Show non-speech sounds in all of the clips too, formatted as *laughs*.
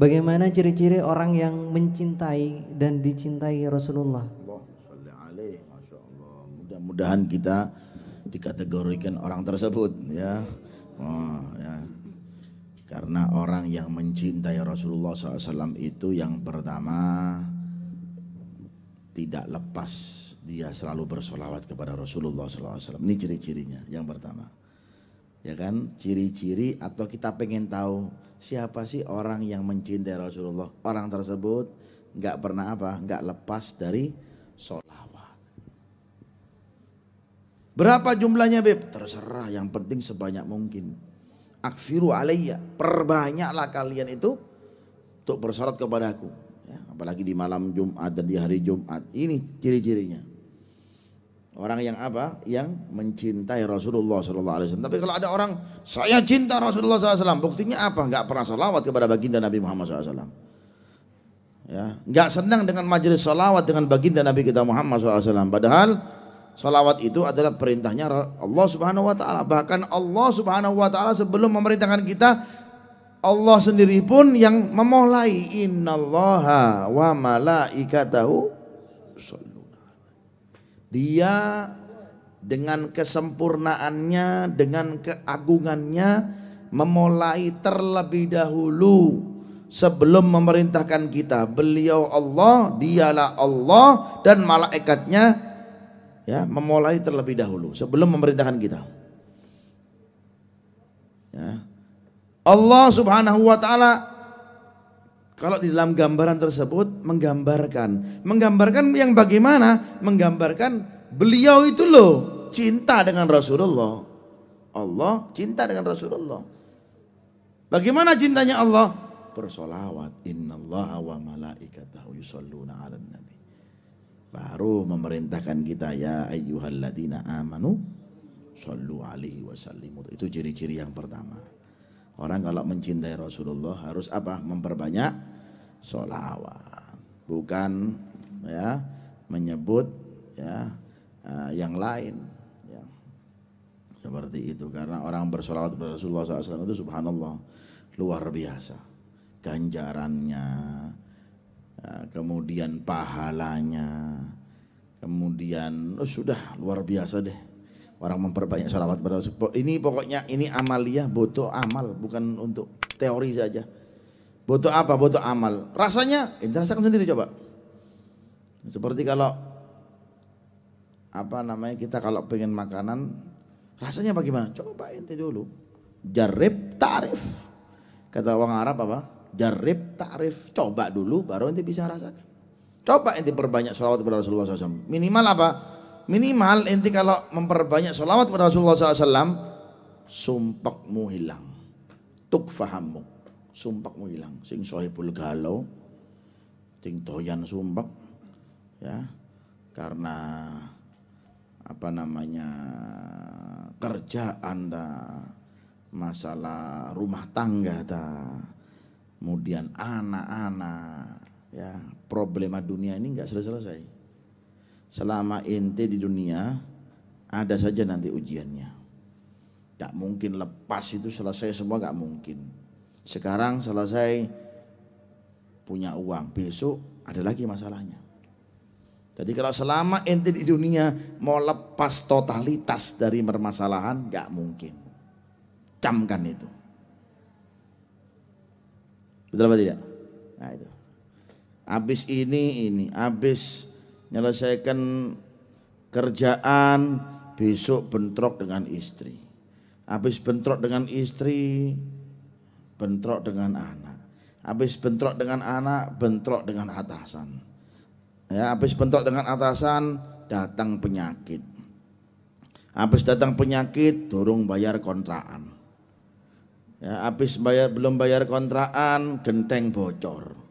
Bagaimana ciri-ciri orang yang mencintai dan dicintai Rasulullah? Mudah-mudahan kita dikategorikan orang tersebut ya. Oh, ya. Karena orang yang mencintai Rasulullah SAW itu yang pertama tidak lepas dia selalu bersolawat kepada Rasulullah SAW. Ini ciri-cirinya yang pertama ya kan ciri-ciri atau kita pengen tahu siapa sih orang yang mencintai Rasulullah orang tersebut nggak pernah apa nggak lepas dari sholawat berapa jumlahnya beb terserah yang penting sebanyak mungkin aksiru alaiya perbanyaklah kalian itu untuk bersorot kepadaku ya, apalagi di malam Jumat dan di hari Jumat ini ciri-cirinya Orang yang apa? Yang mencintai Rasulullah SAW. Tapi kalau ada orang, saya cinta Rasulullah SAW. Buktinya apa? Enggak pernah salawat kepada baginda Nabi Muhammad SAW. Ya, enggak senang dengan majelis salawat dengan baginda Nabi kita Muhammad SAW. Padahal salawat itu adalah perintahnya Allah Subhanahu Wa Taala. Bahkan Allah Subhanahu Wa Taala sebelum memerintahkan kita, Allah sendiri pun yang memulai Innallaha wa malaikatahu. Salli. Dia dengan kesempurnaannya, dengan keagungannya memulai terlebih dahulu sebelum memerintahkan kita. Beliau Allah, dialah Allah dan malaikatnya ya memulai terlebih dahulu sebelum memerintahkan kita. Ya. Allah Subhanahu wa taala kalau di dalam gambaran tersebut menggambarkan, menggambarkan yang bagaimana? Menggambarkan beliau itu loh cinta dengan Rasulullah. Allah cinta dengan Rasulullah. Bagaimana cintanya Allah? Bersolawat. Innallaha wa malaikatahu yusalluna ala nabi. Baru memerintahkan kita ya ayyuhalladzina amanu sallu alaihi wasallimu. Itu ciri-ciri yang pertama. Orang kalau mencintai Rasulullah harus apa? Memperbanyak sholawat, bukan ya menyebut ya uh, yang lain. Ya. Seperti itu karena orang bersolawat kepada Rasulullah SAW itu subhanallah luar biasa ganjarannya, ya, kemudian pahalanya, kemudian oh sudah luar biasa deh orang memperbanyak sholawat pada Rasul. Ini pokoknya ini amaliyah butuh amal bukan untuk teori saja. Butuh apa? Butuh amal. Rasanya, ini rasakan sendiri coba. Seperti kalau apa namanya kita kalau pengen makanan rasanya bagaimana? Coba ente dulu. Jarib tarif. Kata orang Arab apa? Jarib tarif. Coba dulu baru ente bisa rasakan. Coba ente perbanyak sholawat kepada Rasulullah SAW. Minimal apa? minimal inti kalau memperbanyak sholawat kepada Rasulullah SAW sumpakmu hilang tuk fahammu sumpakmu hilang sing sohibul galau sing doyan sumpak ya karena apa namanya kerja anda, masalah rumah tangga ta kemudian anak-anak ya problema dunia ini nggak selesai-selesai selama ente di dunia ada saja nanti ujiannya tak mungkin lepas itu selesai semua gak mungkin sekarang selesai punya uang besok ada lagi masalahnya jadi kalau selama ente di dunia mau lepas totalitas dari permasalahan gak mungkin camkan itu betul apa tidak nah itu habis ini ini habis menyelesaikan kerjaan, besok bentrok dengan istri. Habis bentrok dengan istri, bentrok dengan anak. Habis bentrok dengan anak, bentrok dengan atasan. Ya, habis bentrok dengan atasan, datang penyakit. Habis datang penyakit, turun bayar kontraan. Ya, habis bayar belum bayar kontraan, genteng bocor.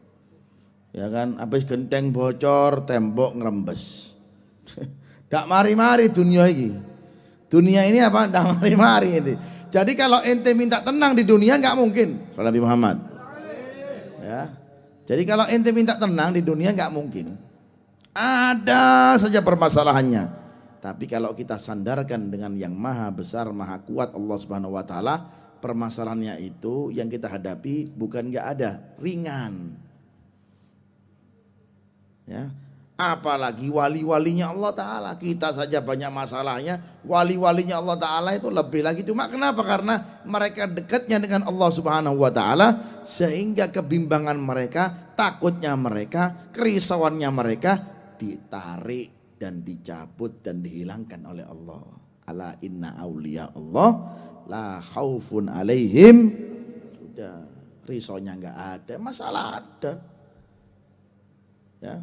Ya kan, habis genteng bocor, tembok ngerembes. *laughs* Dak mari-mari dunia ini. Dunia ini apa? Dak mari-mari ini. Jadi kalau ente minta tenang di dunia nggak mungkin. Nabi Muhammad. Ya. Jadi kalau ente minta tenang di dunia nggak mungkin. Ada saja permasalahannya. Tapi kalau kita sandarkan dengan yang maha besar, maha kuat Allah Subhanahu wa taala, permasalahannya itu yang kita hadapi bukan nggak ada, ringan. Ya. Apalagi wali-walinya Allah Ta'ala. Kita saja banyak masalahnya. Wali-walinya Allah Ta'ala itu lebih lagi. Cuma kenapa? Karena mereka dekatnya dengan Allah Subhanahu Wa Ta'ala. Sehingga kebimbangan mereka, takutnya mereka, kerisauannya mereka ditarik dan dicabut dan dihilangkan oleh Allah. Ala inna aulia Allah la khaufun alaihim. Sudah risaunya nggak ada, masalah ada. Ya,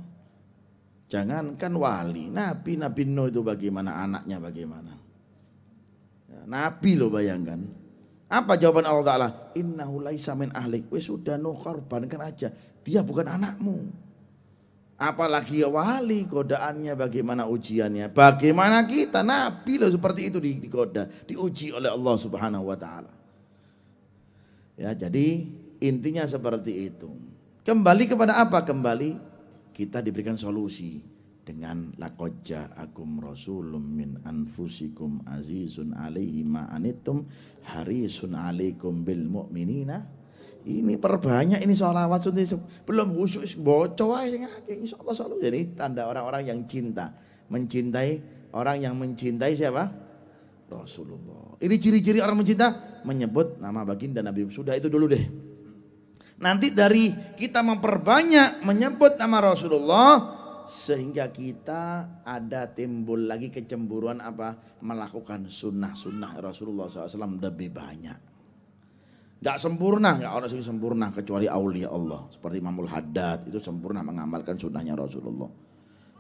Jangankan wali, Nabi Nabi no itu bagaimana anaknya bagaimana. Ya, Nabi lo bayangkan. Apa jawaban Allah Ta'ala? Innahu laisa min ahlik. Weh sudah Nuh korbankan aja. Dia bukan anakmu. Apalagi ya wali godaannya bagaimana ujiannya. Bagaimana kita Nabi lo seperti itu digoda. Diuji oleh Allah Subhanahu Wa Ta'ala. Ya jadi intinya seperti itu. Kembali kepada apa? Kembali kita diberikan solusi dengan lakoja akum rasulum min anfusikum azizun alaihi ma anittum harisun alaikum bil mu'minina ini perbanyak ini sholawat sunti belum khusyuk bocor aja ini Allah selalu jadi tanda orang-orang yang cinta mencintai orang yang mencintai siapa Rasulullah ini ciri-ciri orang mencinta menyebut nama baginda Nabi sudah itu dulu deh Nanti dari kita memperbanyak menyebut nama Rasulullah sehingga kita ada timbul lagi kecemburuan apa melakukan sunnah-sunnah Rasulullah SAW lebih banyak. Gak sempurna, gak orang sih sempurna kecuali aulia Allah. Seperti Mamul Haddad itu sempurna mengamalkan sunnahnya Rasulullah.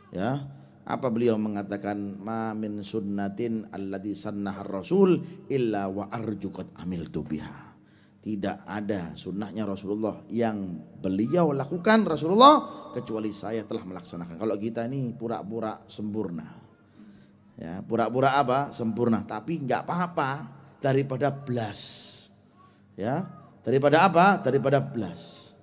Ya, apa beliau mengatakan mamin min sunnatin alladhi sannahar rasul illa wa arjukat amil tubiha tidak ada sunnahnya Rasulullah yang beliau lakukan Rasulullah kecuali saya telah melaksanakan. Kalau kita ini pura-pura sempurna. Ya, pura-pura apa? Sempurna, tapi nggak apa-apa daripada belas. Ya, daripada apa? Daripada belas.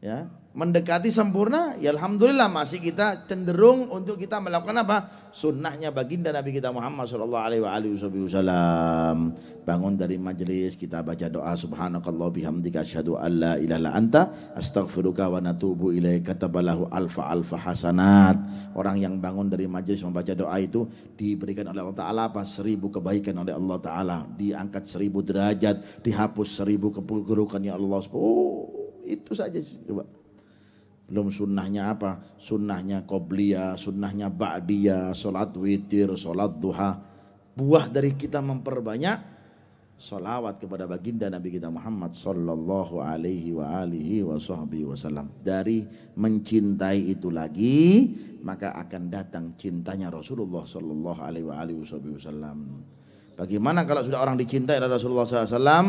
Ya, mendekati sempurna, ya alhamdulillah masih kita cenderung untuk kita melakukan apa? Sunnahnya baginda Nabi kita Muhammad sallallahu Alaihi wa Wasallam. Bangun dari majelis kita baca doa Subhanakallah bihamdika asyhadu alla ilaha anta astaghfiruka wa natubu ilaika tabalahu alfa alfa hasanat. Orang yang bangun dari majelis membaca doa itu diberikan oleh Allah Taala apa? Seribu kebaikan oleh Allah Taala, diangkat seribu derajat, dihapus seribu keburukan ya Allah. Oh, itu saja coba belum sunnahnya apa? Sunnahnya koblia sunnahnya ba'diyah, sholat witir, sholat duha. Buah dari kita memperbanyak sholawat kepada baginda Nabi kita Muhammad sallallahu alaihi wa alihi wa sahbihi wasallam. Dari mencintai itu lagi, maka akan datang cintanya Rasulullah sallallahu alaihi wa alihi wasallam. Bagaimana kalau sudah orang dicintai oleh Rasulullah SAW?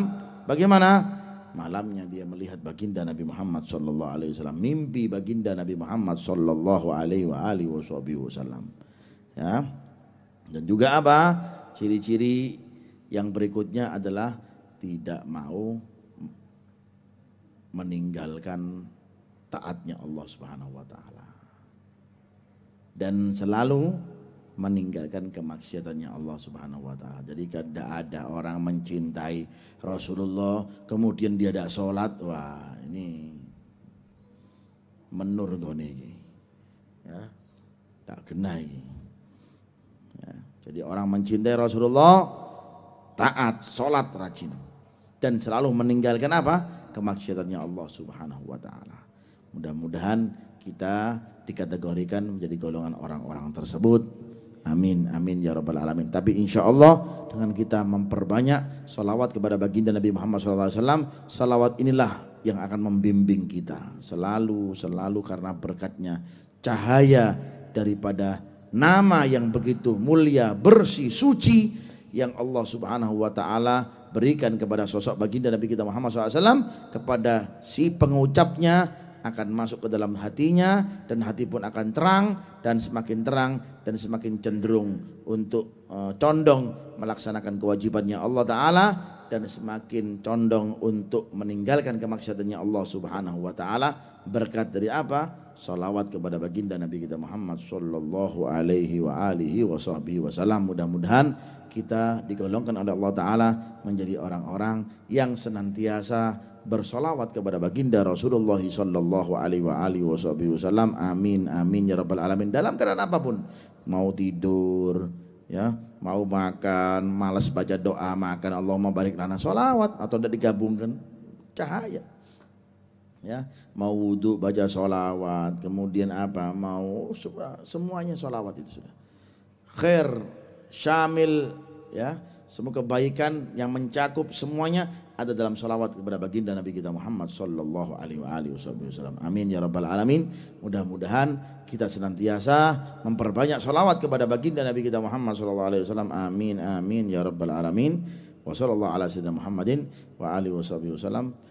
Bagaimana? malamnya dia melihat baginda Nabi Muhammad sallallahu alaihi wasallam mimpi baginda Nabi Muhammad sallallahu alaihi wa wasallam ya dan juga apa ciri-ciri yang berikutnya adalah tidak mau meninggalkan taatnya Allah Subhanahu wa taala dan selalu meninggalkan kemaksiatannya Allah Subhanahu wa taala. Jadi kada ada orang mencintai Rasulullah kemudian dia tidak sholat, wah ini menur gone Ya. Tak kena iki. Ya. Jadi orang mencintai Rasulullah taat, sholat rajin dan selalu meninggalkan apa? kemaksiatannya Allah Subhanahu wa taala. Mudah-mudahan kita dikategorikan menjadi golongan orang-orang tersebut Amin, amin ya rabbal alamin. Tapi insya Allah dengan kita memperbanyak salawat kepada baginda Nabi Muhammad SAW, salawat inilah yang akan membimbing kita selalu, selalu karena berkatnya cahaya daripada nama yang begitu mulia, bersih, suci yang Allah Subhanahu Wa Taala berikan kepada sosok baginda Nabi kita Muhammad SAW kepada si pengucapnya akan masuk ke dalam hatinya dan hati pun akan terang dan semakin terang dan semakin cenderung untuk uh, condong melaksanakan kewajibannya Allah taala dan semakin condong untuk meninggalkan kemaksiatannya Allah Subhanahu wa taala berkat dari apa? salawat kepada baginda Nabi kita Muhammad sallallahu alaihi wa alihi wa sahbihi wasallam. Mudah-mudahan kita digolongkan oleh Allah taala menjadi orang-orang yang senantiasa bersolawat kepada baginda Rasulullah sallallahu alaihi wa alihi wa sahbihi wasallam. Amin amin ya rabbal alamin. Dalam keadaan apapun, mau tidur, ya mau makan, malas baca doa makan Allahumma barik lana solawat atau tidak digabungkan cahaya ya mau wudhu baca sholawat kemudian apa mau semuanya sholawat itu sudah khair syamil ya semua kebaikan yang mencakup semuanya ada dalam sholawat kepada baginda Nabi kita Muhammad Sallallahu Alaihi Wasallam. Amin ya rabbal alamin. Mudah-mudahan kita senantiasa memperbanyak sholawat kepada baginda Nabi kita Muhammad Sallallahu Alaihi Wasallam. Amin amin ya rabbal alamin. Wassalamualaikum warahmatullahi wabarakatuh.